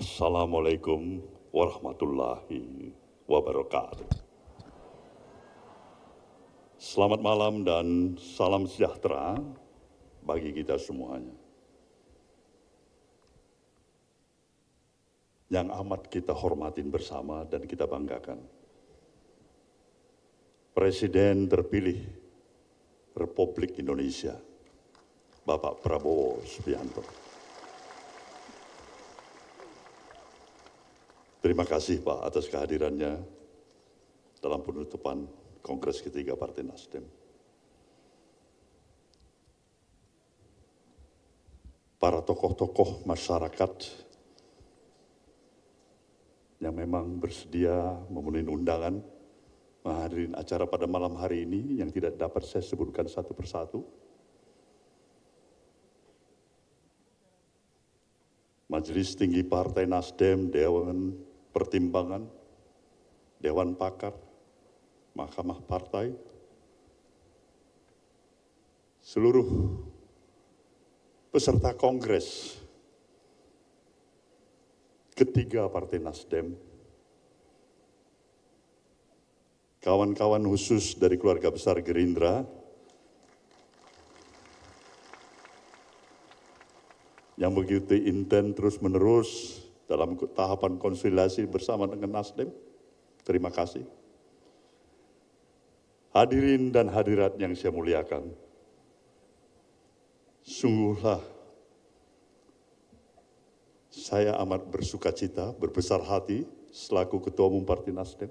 Assalamualaikum warahmatullahi wabarakatuh. Selamat malam dan salam sejahtera bagi kita semuanya. Yang amat kita hormatin bersama dan kita banggakan. Presiden terpilih Republik Indonesia, Bapak Prabowo Subianto. Terima kasih Pak atas kehadirannya dalam penutupan Kongres ketiga Partai Nasdem. Para tokoh-tokoh masyarakat yang memang bersedia memenuhi undangan menghadiri acara pada malam hari ini yang tidak dapat saya sebutkan satu persatu. Majelis Tinggi Partai Nasdem, Dewan pertimbangan, dewan pakar, mahkamah partai, seluruh peserta kongres ketiga Partai Nasdem, kawan-kawan khusus dari keluarga besar Gerindra, yang begitu intent terus-menerus dalam tahapan konsiliasi bersama dengan Nasdem. Terima kasih. Hadirin dan hadirat yang saya muliakan, sungguhlah saya amat bersuka cita, berbesar hati selaku Ketua Umum Partai Nasdem.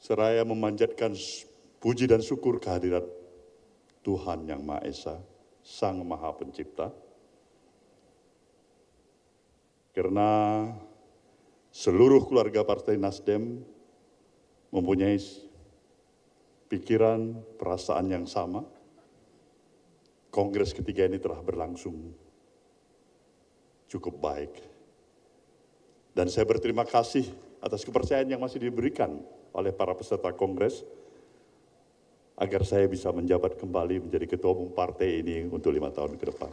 Seraya memanjatkan puji dan syukur kehadirat Tuhan Yang Maha Esa, Sang Maha Pencipta, karena seluruh keluarga Partai Nasdem mempunyai pikiran, perasaan yang sama. Kongres ketiga ini telah berlangsung cukup baik. Dan saya berterima kasih atas kepercayaan yang masih diberikan oleh para peserta kongres agar saya bisa menjabat kembali menjadi ketua umum partai ini untuk lima tahun ke depan.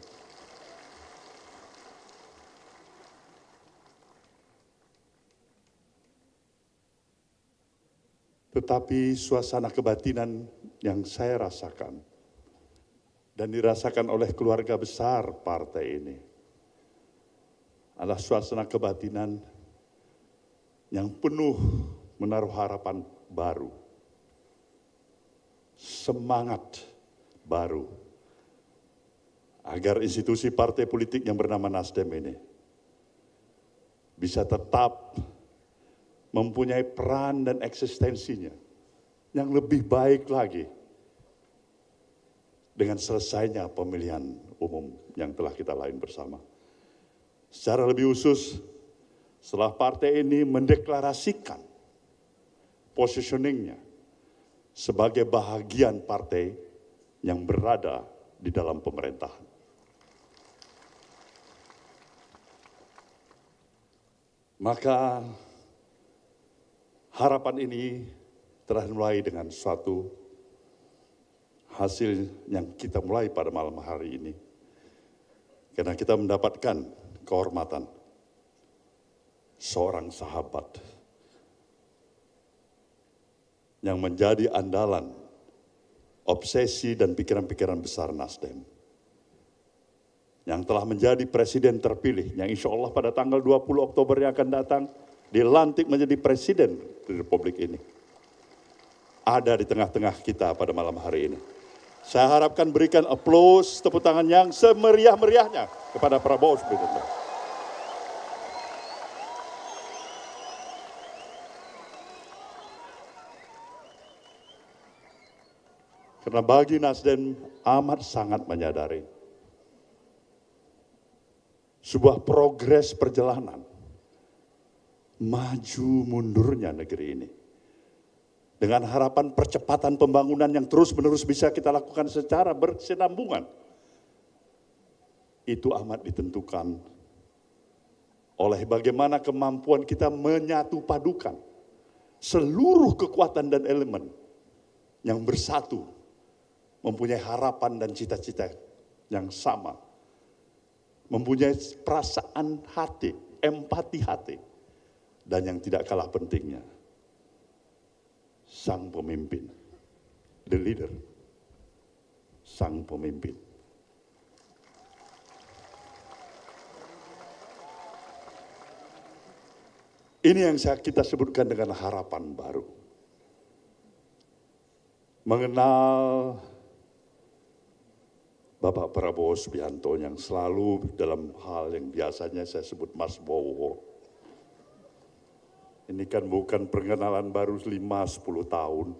tetapi suasana kebatinan yang saya rasakan dan dirasakan oleh keluarga besar partai ini adalah suasana kebatinan yang penuh menaruh harapan baru, semangat baru agar institusi partai politik yang bernama Nasdem ini bisa tetap mempunyai peran dan eksistensinya yang lebih baik lagi dengan selesainya pemilihan umum yang telah kita lain bersama. Secara lebih khusus, setelah partai ini mendeklarasikan positioningnya sebagai bahagian partai yang berada di dalam pemerintahan. Maka Harapan ini telah mulai dengan suatu hasil yang kita mulai pada malam hari ini. Karena kita mendapatkan kehormatan seorang sahabat yang menjadi andalan obsesi dan pikiran-pikiran besar Nasdem. Yang telah menjadi presiden terpilih, yang insya Allah pada tanggal 20 Oktober yang akan datang, dilantik menjadi presiden di republik ini. Ada di tengah-tengah kita pada malam hari ini. Saya harapkan berikan aplaus, tepuk tangan yang semeriah-meriahnya kepada Prabowo Subianto. Karena bagi Nasdem amat sangat menyadari sebuah progres perjalanan maju mundurnya negeri ini. Dengan harapan percepatan pembangunan yang terus-menerus bisa kita lakukan secara bersinambungan Itu amat ditentukan oleh bagaimana kemampuan kita menyatu padukan seluruh kekuatan dan elemen yang bersatu mempunyai harapan dan cita-cita yang sama mempunyai perasaan hati, empati hati dan yang tidak kalah pentingnya sang pemimpin the leader sang pemimpin Ini yang saya, kita sebutkan dengan harapan baru. Mengenal Bapak Prabowo Subianto yang selalu dalam hal yang biasanya saya sebut Mas Bowo ini kan bukan perkenalan baru 5 sepuluh tahun.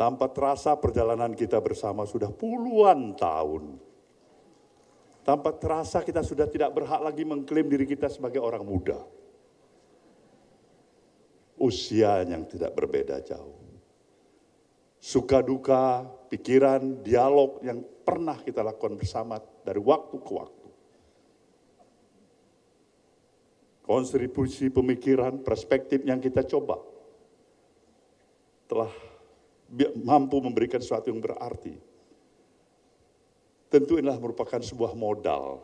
Tanpa terasa perjalanan kita bersama sudah puluhan tahun. Tanpa terasa kita sudah tidak berhak lagi mengklaim diri kita sebagai orang muda. Usia yang tidak berbeda jauh. Suka duka, pikiran, dialog yang pernah kita lakukan bersama dari waktu ke waktu kontribusi pemikiran, perspektif yang kita coba telah mampu memberikan sesuatu yang berarti. Tentu inilah merupakan sebuah modal,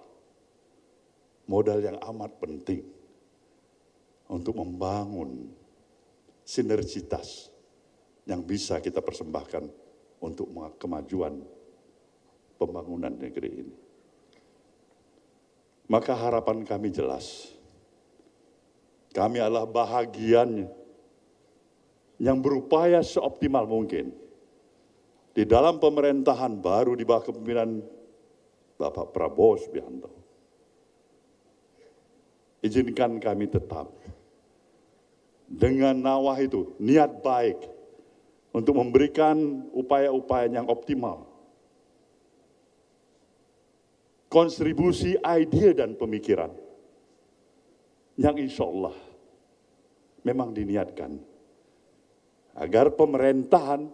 modal yang amat penting untuk membangun sinergitas yang bisa kita persembahkan untuk kemajuan pembangunan negeri ini. Maka harapan kami jelas kami adalah bahagiannya yang berupaya seoptimal mungkin di dalam pemerintahan baru di bawah kepemimpinan Bapak Prabowo Subianto. Izinkan kami tetap dengan nawah itu, niat baik untuk memberikan upaya-upaya yang optimal. Kontribusi ide dan pemikiran yang insya Allah memang diniatkan agar pemerintahan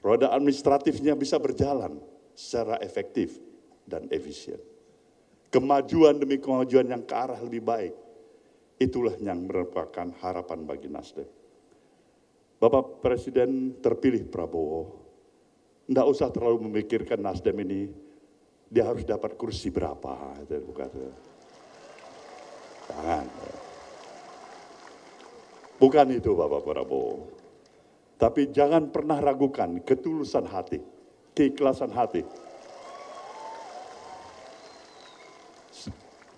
roda administratifnya bisa berjalan secara efektif dan efisien. Kemajuan demi kemajuan yang ke arah lebih baik, itulah yang merupakan harapan bagi Nasdem. Bapak Presiden terpilih Prabowo, tidak usah terlalu memikirkan Nasdem ini, dia harus dapat kursi berapa. Bukan. Jangan. Bukan itu Bapak Prabowo. Tapi jangan pernah ragukan ketulusan hati, keikhlasan hati.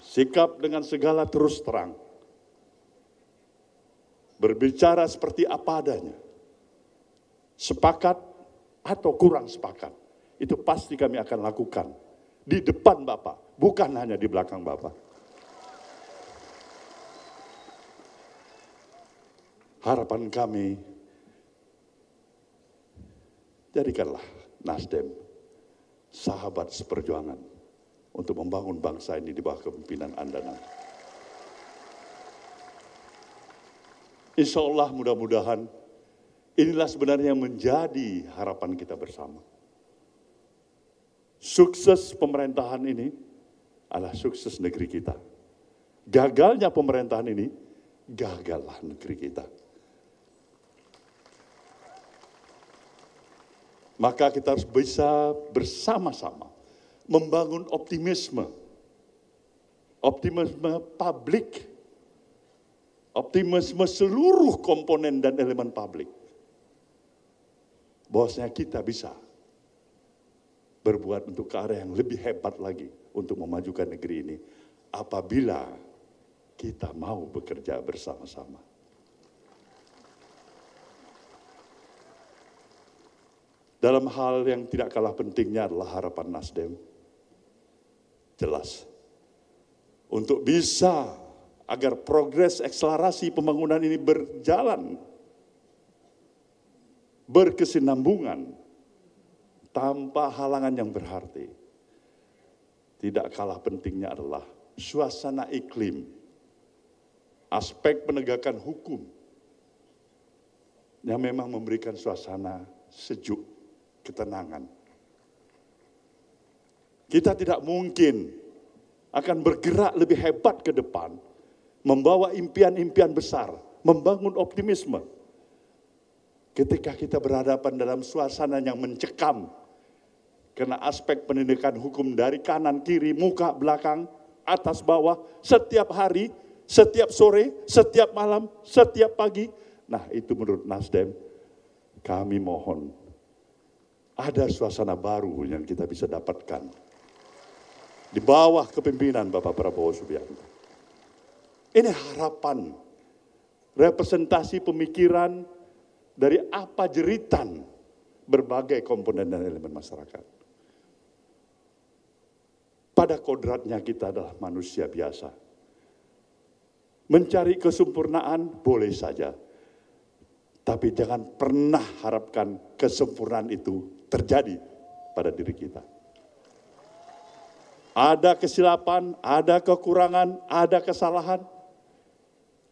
Sikap dengan segala terus terang. Berbicara seperti apa adanya. Sepakat atau kurang sepakat. Itu pasti kami akan lakukan. Di depan Bapak, bukan hanya di belakang Bapak. harapan kami, jadikanlah Nasdem sahabat seperjuangan untuk membangun bangsa ini di bawah kepemimpinan Anda Insya Allah mudah-mudahan inilah sebenarnya yang menjadi harapan kita bersama. Sukses pemerintahan ini adalah sukses negeri kita. Gagalnya pemerintahan ini, gagallah negeri kita. Maka kita harus bisa bersama-sama membangun optimisme. Optimisme publik. Optimisme seluruh komponen dan elemen publik. Bahwasanya kita bisa berbuat untuk ke arah yang lebih hebat lagi untuk memajukan negeri ini apabila kita mau bekerja bersama-sama. Dalam hal yang tidak kalah pentingnya adalah harapan Nasdem. Jelas. Untuk bisa agar progres akselerasi pembangunan ini berjalan, berkesinambungan, tanpa halangan yang berarti. Tidak kalah pentingnya adalah suasana iklim, aspek penegakan hukum yang memang memberikan suasana sejuk ketenangan. Kita tidak mungkin akan bergerak lebih hebat ke depan, membawa impian-impian besar, membangun optimisme. Ketika kita berhadapan dalam suasana yang mencekam, karena aspek pendidikan hukum dari kanan, kiri, muka, belakang, atas, bawah, setiap hari, setiap sore, setiap malam, setiap pagi. Nah itu menurut Nasdem, kami mohon ada suasana baru yang kita bisa dapatkan di bawah kepimpinan Bapak Prabowo Subianto. Ini harapan, representasi pemikiran dari apa jeritan berbagai komponen dan elemen masyarakat. Pada kodratnya kita adalah manusia biasa. Mencari kesempurnaan boleh saja, tapi jangan pernah harapkan kesempurnaan itu terjadi pada diri kita. Ada kesilapan, ada kekurangan, ada kesalahan.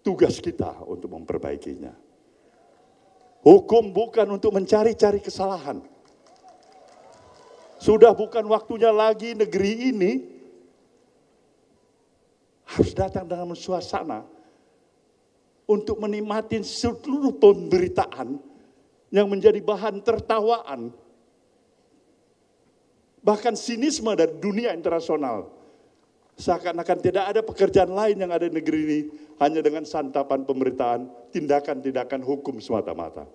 Tugas kita untuk memperbaikinya. Hukum bukan untuk mencari-cari kesalahan. Sudah bukan waktunya lagi negeri ini harus datang dengan suasana untuk menikmati seluruh pemberitaan yang menjadi bahan tertawaan bahkan sinisme dari dunia internasional. Seakan-akan tidak ada pekerjaan lain yang ada di negeri ini hanya dengan santapan pemerintahan, tindakan-tindakan hukum semata-mata.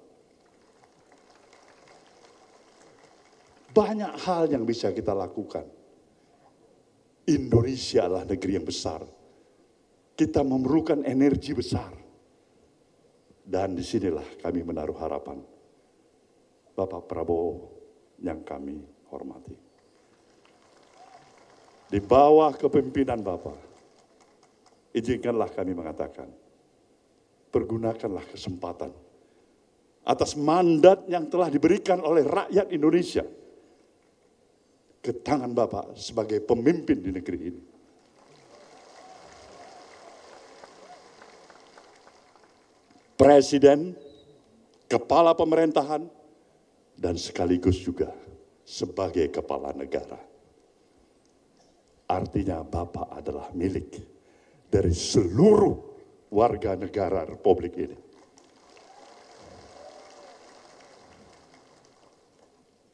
Banyak hal yang bisa kita lakukan. Indonesia adalah negeri yang besar. Kita memerlukan energi besar. Dan disinilah kami menaruh harapan. Bapak Prabowo yang kami hormati di bawah kepemimpinan Bapak. Izinkanlah kami mengatakan, pergunakanlah kesempatan atas mandat yang telah diberikan oleh rakyat Indonesia ke tangan Bapak sebagai pemimpin di negeri ini. Presiden, kepala pemerintahan, dan sekaligus juga sebagai kepala negara. Artinya Bapak adalah milik dari seluruh warga negara Republik ini.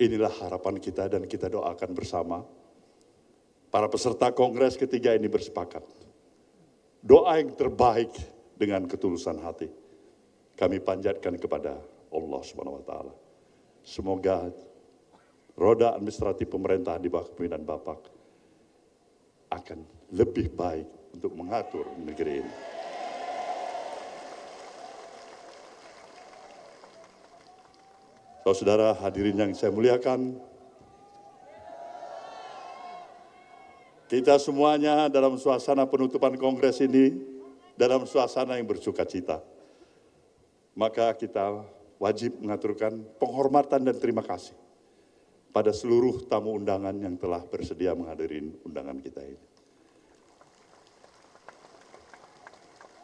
Inilah harapan kita dan kita doakan bersama. Para peserta kongres ketiga ini bersepakat. Doa yang terbaik dengan ketulusan hati. Kami panjatkan kepada Allah Subhanahu wa taala. Semoga roda administratif pemerintah di bawah kepemimpinan Bapak akan lebih baik untuk mengatur negeri ini. Saudara-saudara hadirin yang saya muliakan, kita semuanya dalam suasana penutupan kongres ini, dalam suasana yang bersuka cita. Maka kita wajib mengaturkan penghormatan dan terima kasih pada seluruh tamu undangan yang telah bersedia menghadirin undangan kita ini.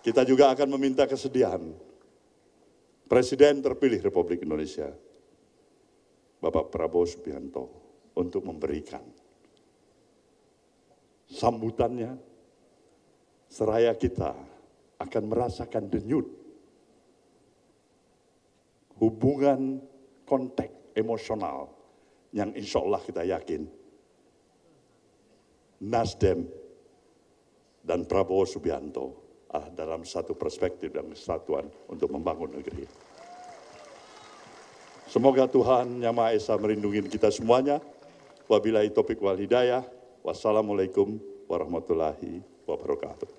Kita juga akan meminta kesediaan Presiden terpilih Republik Indonesia, Bapak Prabowo Subianto, untuk memberikan sambutannya seraya kita akan merasakan denyut hubungan kontak emosional yang insya Allah kita yakin Nasdem dan Prabowo Subianto Ah, dalam satu perspektif dan kesatuan untuk membangun negeri. Semoga Tuhan Yang Maha Esa merindungi kita semuanya. Wabillahi topik wal hidayah. Wassalamualaikum warahmatullahi wabarakatuh.